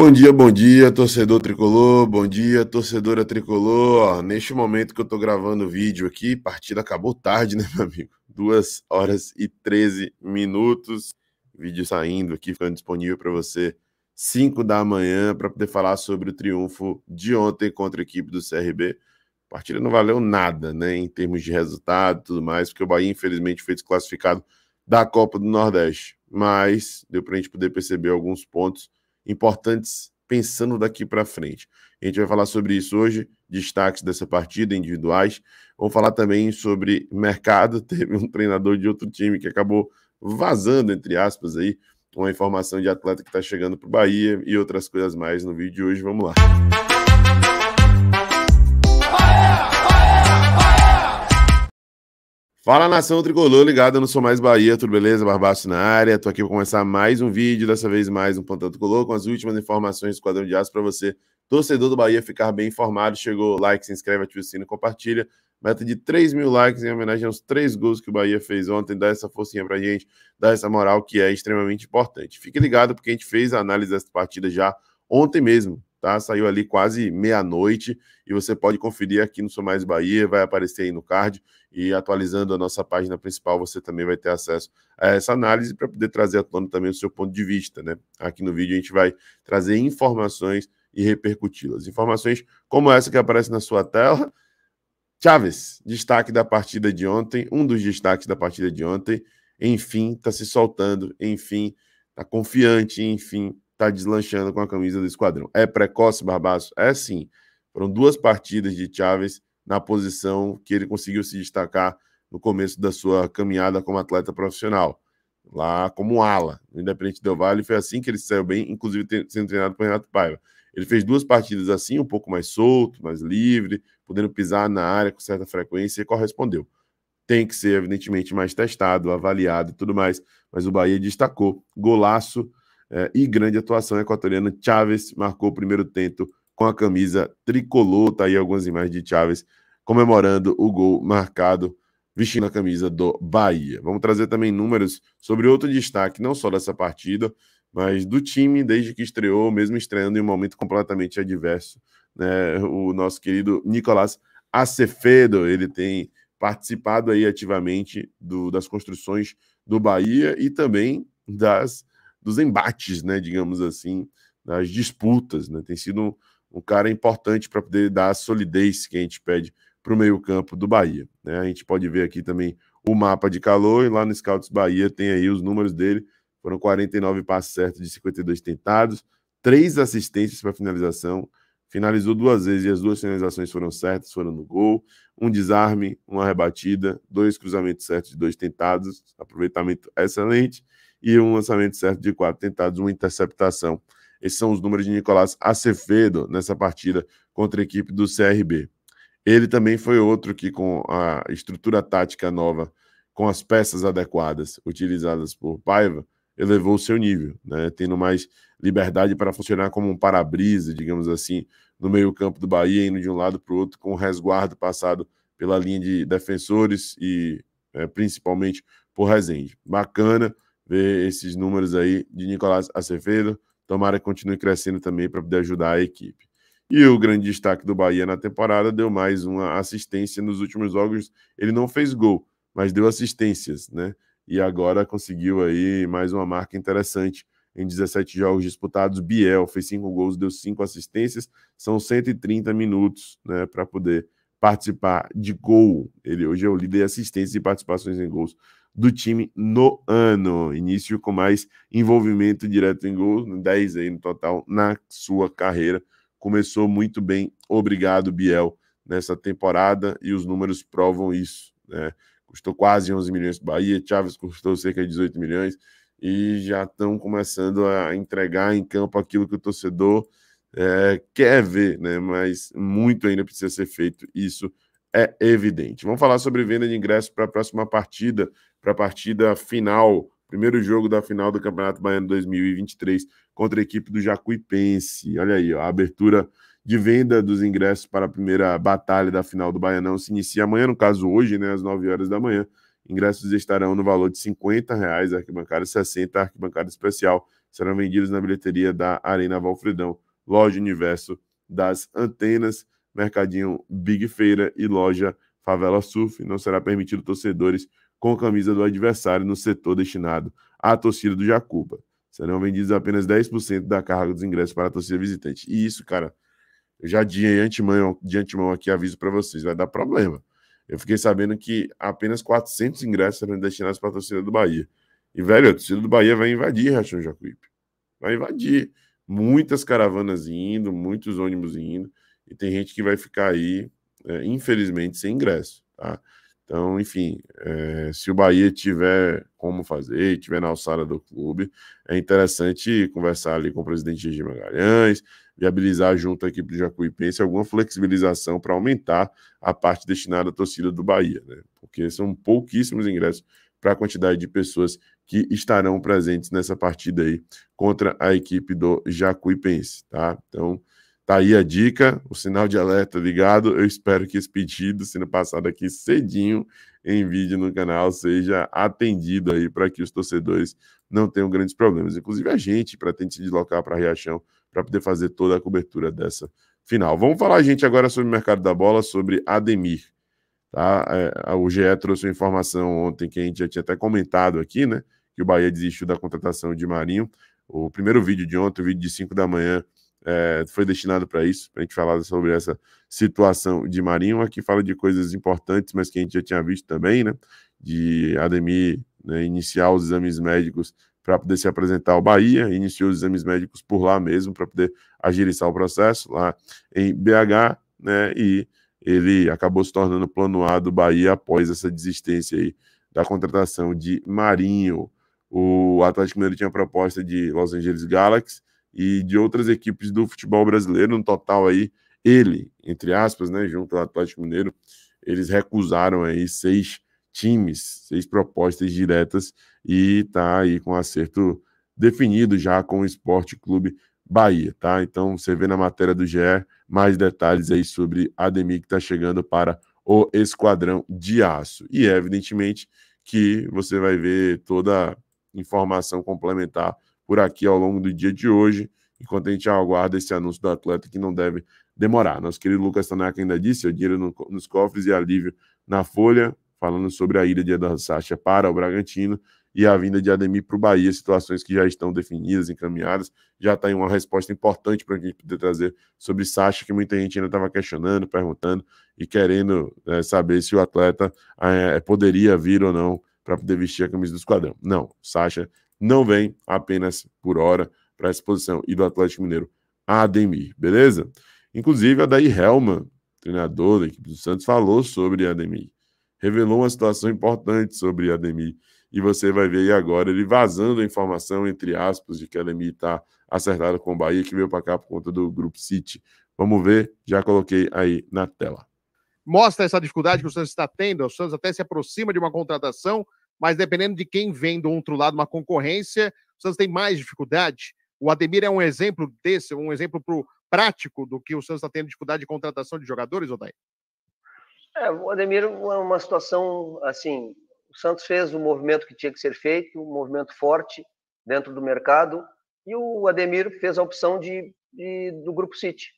Bom dia, bom dia, torcedor tricolor, bom dia, torcedora tricolor. Ó, neste momento que eu tô gravando o vídeo aqui, partida acabou tarde, né, meu amigo? 2 horas e 13 minutos. Vídeo saindo aqui, ficando disponível para você 5 da manhã, para poder falar sobre o triunfo de ontem contra a equipe do CRB. partida não valeu nada, né, em termos de resultado e tudo mais, porque o Bahia, infelizmente, foi desclassificado da Copa do Nordeste. Mas deu para a gente poder perceber alguns pontos importantes pensando daqui para frente. A gente vai falar sobre isso hoje, destaques dessa partida, individuais. Vamos falar também sobre mercado. Teve um treinador de outro time que acabou vazando, entre aspas, aí, uma informação de atleta que está chegando para o Bahia e outras coisas mais no vídeo de hoje. Vamos lá. Fala nação tricolor ligada não Sou Mais Bahia, tudo beleza? Barbaço na área, tô aqui para começar mais um vídeo, dessa vez mais um Pantanto Tricolor, com as últimas informações do quadrão de aço para você, torcedor do Bahia, ficar bem informado. Chegou, like, se inscreve, ativa o sino, compartilha. Meta de 3 mil likes em homenagem aos três gols que o Bahia fez ontem. Dá essa forcinha pra gente, dá essa moral que é extremamente importante. Fique ligado porque a gente fez a análise dessa partida já ontem mesmo, tá? Saiu ali quase meia-noite e você pode conferir aqui no Sou Mais Bahia, vai aparecer aí no card e atualizando a nossa página principal, você também vai ter acesso a essa análise para poder trazer à tona também o seu ponto de vista, né? Aqui no vídeo a gente vai trazer informações e repercuti-las. Informações como essa que aparece na sua tela. Chaves, destaque da partida de ontem, um dos destaques da partida de ontem, enfim, está se soltando, enfim, está confiante, enfim, está deslanchando com a camisa do esquadrão. É precoce, Barbaço? É sim. Foram duas partidas de Chaves na posição que ele conseguiu se destacar no começo da sua caminhada como atleta profissional, lá como ala, no Independente do Vale. Foi assim que ele saiu bem, inclusive sendo treinado por Renato Paiva. Ele fez duas partidas assim, um pouco mais solto, mais livre, podendo pisar na área com certa frequência e correspondeu. Tem que ser, evidentemente, mais testado, avaliado e tudo mais, mas o Bahia destacou. Golaço eh, e grande atuação equatoriana. Chaves marcou o primeiro tento com a camisa tricolor. Está aí algumas imagens de Chaves comemorando o gol marcado vestindo a camisa do Bahia. Vamos trazer também números sobre outro destaque, não só dessa partida, mas do time desde que estreou, mesmo estreando em um momento completamente adverso. Né? O nosso querido Nicolás Acevedo, ele tem participado aí ativamente do, das construções do Bahia e também das dos embates, né, digamos assim, das disputas. Né? Tem sido um, um cara importante para poder dar a solidez que a gente pede para o meio-campo do Bahia. Né? A gente pode ver aqui também o mapa de calor, e lá no Scouts Bahia tem aí os números dele. Foram 49 passos certos de 52 tentados, três assistências para finalização. Finalizou duas vezes e as duas finalizações foram certas, foram no gol. Um desarme, uma rebatida, dois cruzamentos certos de dois tentados, aproveitamento excelente e um lançamento certo de quatro tentados, uma interceptação. Esses são os números de Nicolás Acevedo nessa partida contra a equipe do CRB. Ele também foi outro que, com a estrutura tática nova, com as peças adequadas utilizadas por Paiva, elevou o seu nível, né? tendo mais liberdade para funcionar como um para-brisa, digamos assim, no meio-campo do Bahia, indo de um lado para o outro, com o resguardo passado pela linha de defensores e é, principalmente por Rezende. Bacana ver esses números aí de Nicolás Acevedo. Tomara que continue crescendo também para poder ajudar a equipe. E o grande destaque do Bahia na temporada deu mais uma assistência nos últimos jogos. Ele não fez gol, mas deu assistências, né? E agora conseguiu aí mais uma marca interessante em 17 jogos disputados. Biel fez 5 gols, deu 5 assistências. São 130 minutos, né, para poder participar de gol. Ele hoje é o líder em assistências e participações em gols do time no ano. Início com mais envolvimento direto em gols, 10 aí no total na sua carreira. Começou muito bem, obrigado Biel, nessa temporada e os números provam isso. Né? Custou quase 11 milhões para Bahia, Chaves custou cerca de 18 milhões e já estão começando a entregar em campo aquilo que o torcedor é, quer ver, né? mas muito ainda precisa ser feito, isso é evidente. Vamos falar sobre venda de ingressos para a próxima partida para a partida final, primeiro jogo da final do Campeonato Baiano 2023 contra a equipe do Jacuipense. Olha aí, ó, a abertura de venda dos ingressos para a primeira batalha da final do Baianão se inicia amanhã, no caso hoje, né, às 9 horas da manhã. Ingressos estarão no valor de R$ 50,00, arquibancada 60, arquibancada especial. Serão vendidos na bilheteria da Arena Valfredão, loja Universo das Antenas, Mercadinho Big Feira e loja Favela Surf. Não será permitido torcedores com a camisa do adversário no setor destinado à torcida do Jacuba. Serão vendidos apenas 10% da carga dos ingressos para a torcida visitante. E isso, cara, eu já de antemão, de antemão aqui aviso para vocês, vai dar problema. Eu fiquei sabendo que apenas 400 ingressos serão destinados para a torcida do Bahia. E, velho, a torcida do Bahia vai invadir Rachão Jacuípe. Vai invadir. Muitas caravanas indo, muitos ônibus indo. E tem gente que vai ficar aí, é, infelizmente, sem ingresso, tá? Então, enfim, é, se o Bahia tiver como fazer e tiver na alçada do clube, é interessante conversar ali com o presidente Gigi Magalhães, viabilizar junto à equipe do Jacuipense alguma flexibilização para aumentar a parte destinada à torcida do Bahia, né? Porque são pouquíssimos ingressos para a quantidade de pessoas que estarão presentes nessa partida aí contra a equipe do Jacuipense, tá? Então, Tá aí a dica, o sinal de alerta ligado. Eu espero que esse pedido, sendo passado aqui cedinho em vídeo no canal, seja atendido aí para que os torcedores não tenham grandes problemas. Inclusive a gente pretende se deslocar para a Riachão para poder fazer toda a cobertura dessa final. Vamos falar, gente, agora sobre o mercado da bola, sobre Ademir. Tá? É, o GE trouxe uma informação ontem que a gente já tinha até comentado aqui, né? Que o Bahia desistiu da contratação de Marinho. O primeiro vídeo de ontem, o vídeo de 5 da manhã, é, foi destinado para isso, para a gente falar sobre essa situação de Marinho. Aqui fala de coisas importantes, mas que a gente já tinha visto também, né? De Ademir né, iniciar os exames médicos para poder se apresentar ao Bahia, iniciou os exames médicos por lá mesmo, para poder agilizar o processo lá em BH, né? E ele acabou se tornando plano A do Bahia após essa desistência aí da contratação de Marinho. O Atlético Mineiro tinha proposta de Los Angeles Galaxy, e de outras equipes do futebol brasileiro, no total aí, ele, entre aspas, né, junto ao Atlético Mineiro, eles recusaram aí seis times, seis propostas diretas e tá aí com acerto definido já com o Esporte Clube Bahia, tá? Então você vê na matéria do GE mais detalhes aí sobre a Demi que tá chegando para o Esquadrão de Aço. E evidentemente que você vai ver toda a informação complementar por aqui ao longo do dia de hoje, enquanto a gente aguarda esse anúncio do atleta que não deve demorar. Nosso querido Lucas Tanaka ainda disse: o dinheiro no, nos cofres e alívio na folha, falando sobre a ida de Eduardo Sacha para o Bragantino e a vinda de Ademir para o Bahia, situações que já estão definidas, encaminhadas. Já está aí uma resposta importante para a gente poder trazer sobre Sacha, que muita gente ainda estava questionando, perguntando e querendo é, saber se o atleta é, poderia vir ou não para poder vestir a camisa do esquadrão. Não, Sacha não vem apenas por hora para a exposição e do Atlético Mineiro Ademir, beleza? Inclusive, a Daí Helman, treinador da equipe do Santos, falou sobre Ademir. Revelou uma situação importante sobre Ademir. E você vai ver aí agora ele vazando a informação, entre aspas, de que Ademir está acertado com o Bahia, que veio para cá por conta do Grupo City. Vamos ver, já coloquei aí na tela. Mostra essa dificuldade que o Santos está tendo. O Santos até se aproxima de uma contratação mas dependendo de quem vem do outro lado uma concorrência, o Santos tem mais dificuldade. O Ademir é um exemplo desse, um exemplo pro, prático do que o Santos está tendo dificuldade de contratação de jogadores, Odair? É, o Ademir é uma situação assim. O Santos fez o movimento que tinha que ser feito, um movimento forte dentro do mercado, e o Ademir fez a opção de, de do Grupo City.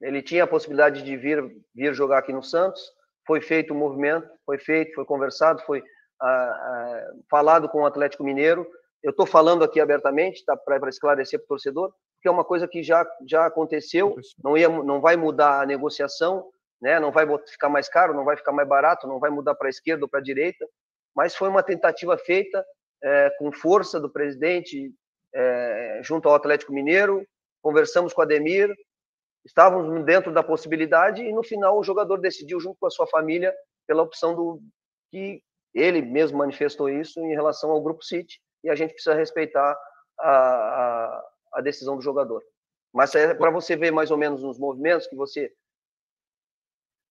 Ele tinha a possibilidade de vir, vir jogar aqui no Santos, foi feito o um movimento, foi feito, foi conversado, foi ah, ah, falado com o Atlético Mineiro. Eu estou falando aqui abertamente, tá, para esclarecer para o torcedor, porque é uma coisa que já, já aconteceu, não, ia, não vai mudar a negociação, né? não vai ficar mais caro, não vai ficar mais barato, não vai mudar para a esquerda ou para a direita, mas foi uma tentativa feita é, com força do presidente é, junto ao Atlético Mineiro, conversamos com o Ademir, estávamos dentro da possibilidade e no final o jogador decidiu junto com a sua família pela opção do que ele mesmo manifestou isso em relação ao grupo City e a gente precisa respeitar a, a, a decisão do jogador. Mas é para você ver mais ou menos nos movimentos que você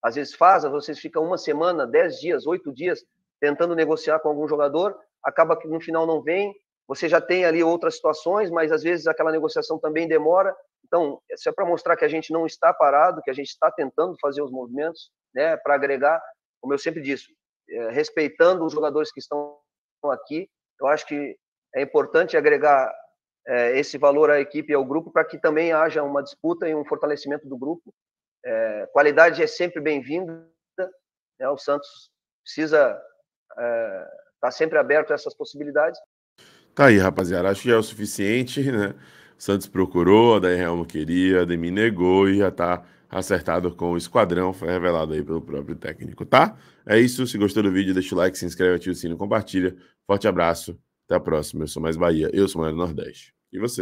às vezes faz, às vezes fica uma semana, dez dias, oito dias tentando negociar com algum jogador, acaba que no final não vem, você já tem ali outras situações, mas às vezes aquela negociação também demora. Então, isso é para mostrar que a gente não está parado, que a gente está tentando fazer os movimentos, né, para agregar, como eu sempre disse, é, respeitando os jogadores que estão aqui. Eu acho que é importante agregar é, esse valor à equipe e ao grupo para que também haja uma disputa e um fortalecimento do grupo. É, qualidade é sempre bem-vinda. Né? O Santos precisa estar é, tá sempre aberto a essas possibilidades. Tá aí, rapaziada. Acho que já é o suficiente, né? O Santos procurou, a Daí não queria, a Demi negou e já tá acertado com o esquadrão. Foi revelado aí pelo próprio técnico, tá? É isso. Se gostou do vídeo, deixa o like, se inscreve, ativa o sino, compartilha. Forte abraço. Até a próxima. Eu sou mais Bahia. Eu sou mais do Nordeste. E você?